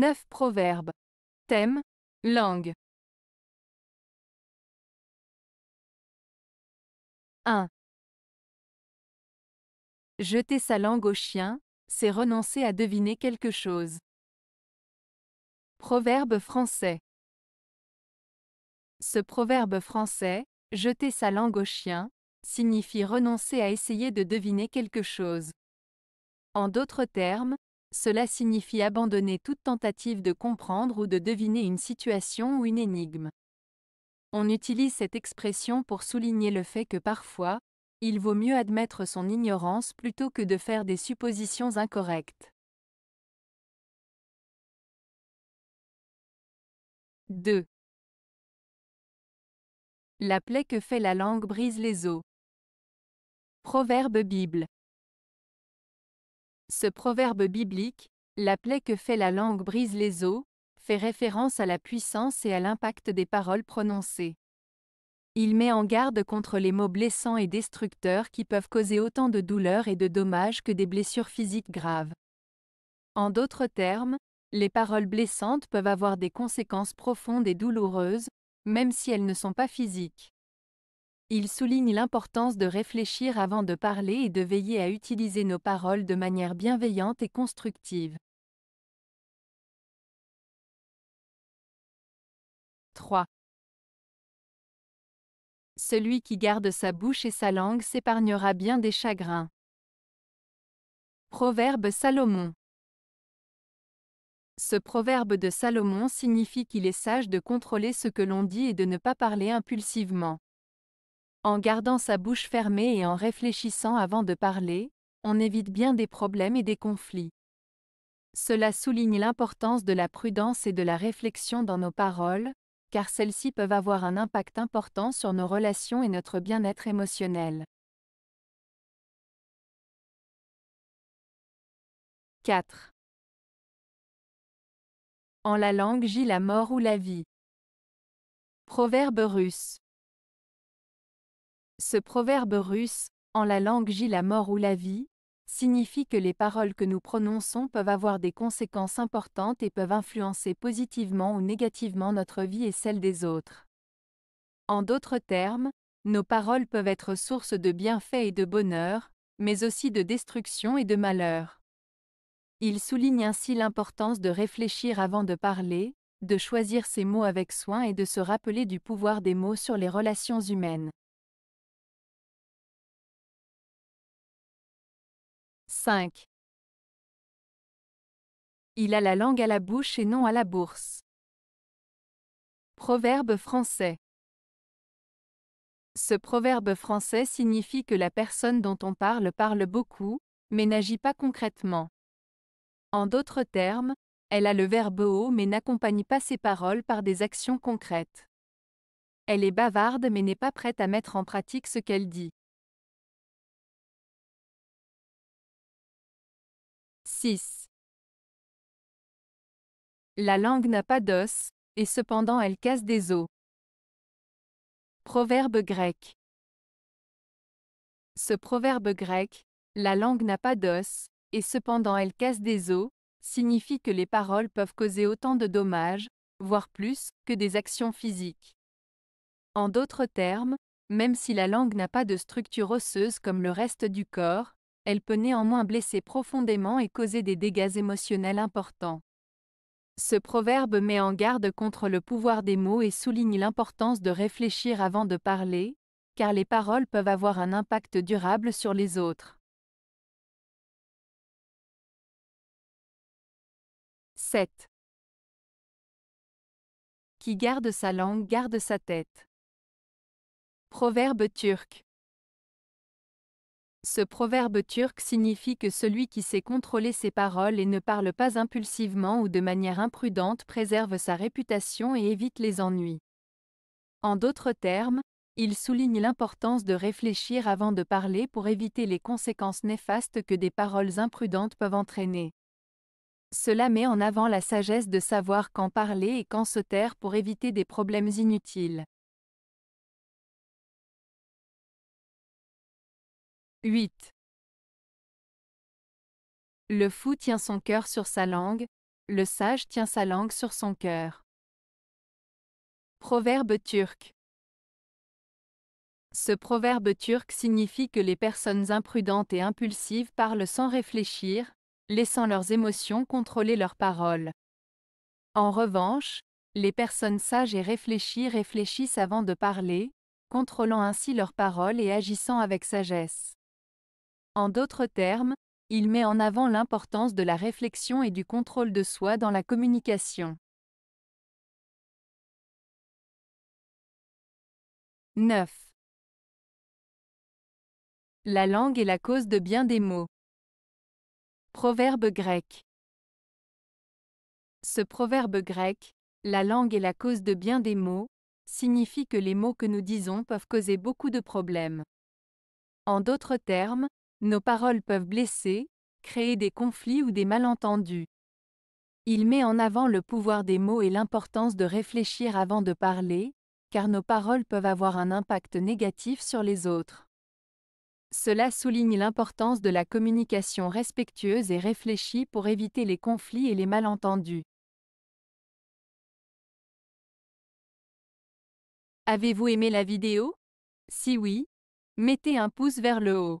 9 proverbes. Thème, langue. 1. Jeter sa langue au chien, c'est renoncer à deviner quelque chose. Proverbe français. Ce proverbe français, jeter sa langue au chien, signifie renoncer à essayer de deviner quelque chose. En d'autres termes, cela signifie abandonner toute tentative de comprendre ou de deviner une situation ou une énigme. On utilise cette expression pour souligner le fait que parfois, il vaut mieux admettre son ignorance plutôt que de faire des suppositions incorrectes. 2. La plaie que fait la langue brise les os. Proverbe Bible. Ce proverbe biblique, la plaie que fait la langue brise les os », fait référence à la puissance et à l'impact des paroles prononcées. Il met en garde contre les mots blessants et destructeurs qui peuvent causer autant de douleurs et de dommages que des blessures physiques graves. En d'autres termes, les paroles blessantes peuvent avoir des conséquences profondes et douloureuses, même si elles ne sont pas physiques. Il souligne l'importance de réfléchir avant de parler et de veiller à utiliser nos paroles de manière bienveillante et constructive. 3. Celui qui garde sa bouche et sa langue s'épargnera bien des chagrins. Proverbe Salomon Ce proverbe de Salomon signifie qu'il est sage de contrôler ce que l'on dit et de ne pas parler impulsivement. En gardant sa bouche fermée et en réfléchissant avant de parler, on évite bien des problèmes et des conflits. Cela souligne l'importance de la prudence et de la réflexion dans nos paroles, car celles-ci peuvent avoir un impact important sur nos relations et notre bien-être émotionnel. 4. En la langue gît la mort ou la vie. Proverbe russe. Ce proverbe russe, en la langue J la mort ou la vie, signifie que les paroles que nous prononçons peuvent avoir des conséquences importantes et peuvent influencer positivement ou négativement notre vie et celle des autres. En d'autres termes, nos paroles peuvent être source de bienfaits et de bonheur, mais aussi de destruction et de malheur. Il souligne ainsi l'importance de réfléchir avant de parler, de choisir ses mots avec soin et de se rappeler du pouvoir des mots sur les relations humaines. 5. Il a la langue à la bouche et non à la bourse. Proverbe français. Ce proverbe français signifie que la personne dont on parle parle beaucoup, mais n'agit pas concrètement. En d'autres termes, elle a le verbe haut mais n'accompagne pas ses paroles par des actions concrètes. Elle est bavarde mais n'est pas prête à mettre en pratique ce qu'elle dit. 6. La langue n'a pas d'os, et cependant elle casse des os. Proverbe grec. Ce proverbe grec, la langue n'a pas d'os, et cependant elle casse des os, signifie que les paroles peuvent causer autant de dommages, voire plus, que des actions physiques. En d'autres termes, même si la langue n'a pas de structure osseuse comme le reste du corps, elle peut néanmoins blesser profondément et causer des dégâts émotionnels importants. Ce proverbe met en garde contre le pouvoir des mots et souligne l'importance de réfléchir avant de parler, car les paroles peuvent avoir un impact durable sur les autres. 7. Qui garde sa langue garde sa tête. Proverbe turc. Ce proverbe turc signifie que celui qui sait contrôler ses paroles et ne parle pas impulsivement ou de manière imprudente préserve sa réputation et évite les ennuis. En d'autres termes, il souligne l'importance de réfléchir avant de parler pour éviter les conséquences néfastes que des paroles imprudentes peuvent entraîner. Cela met en avant la sagesse de savoir quand parler et quand se taire pour éviter des problèmes inutiles. 8. Le fou tient son cœur sur sa langue, le sage tient sa langue sur son cœur. Proverbe turc. Ce proverbe turc signifie que les personnes imprudentes et impulsives parlent sans réfléchir, laissant leurs émotions contrôler leurs paroles. En revanche, les personnes sages et réfléchies réfléchissent avant de parler, contrôlant ainsi leurs paroles et agissant avec sagesse. En d'autres termes, il met en avant l'importance de la réflexion et du contrôle de soi dans la communication. 9. La langue est la cause de bien des mots. Proverbe grec. Ce proverbe grec, la langue est la cause de bien des mots, signifie que les mots que nous disons peuvent causer beaucoup de problèmes. En d'autres termes, nos paroles peuvent blesser, créer des conflits ou des malentendus. Il met en avant le pouvoir des mots et l'importance de réfléchir avant de parler, car nos paroles peuvent avoir un impact négatif sur les autres. Cela souligne l'importance de la communication respectueuse et réfléchie pour éviter les conflits et les malentendus. Avez-vous aimé la vidéo Si oui, mettez un pouce vers le haut.